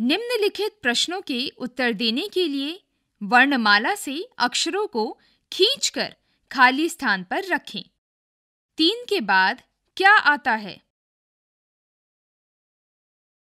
निम्नलिखित प्रश्नों के उत्तर देने के लिए वर्णमाला से अक्षरों को खींचकर खाली स्थान पर रखें तीन के बाद क्या आता है